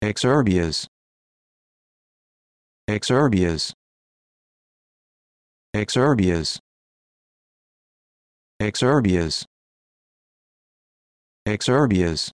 exurbias exurbias exurbias exurbias exurbias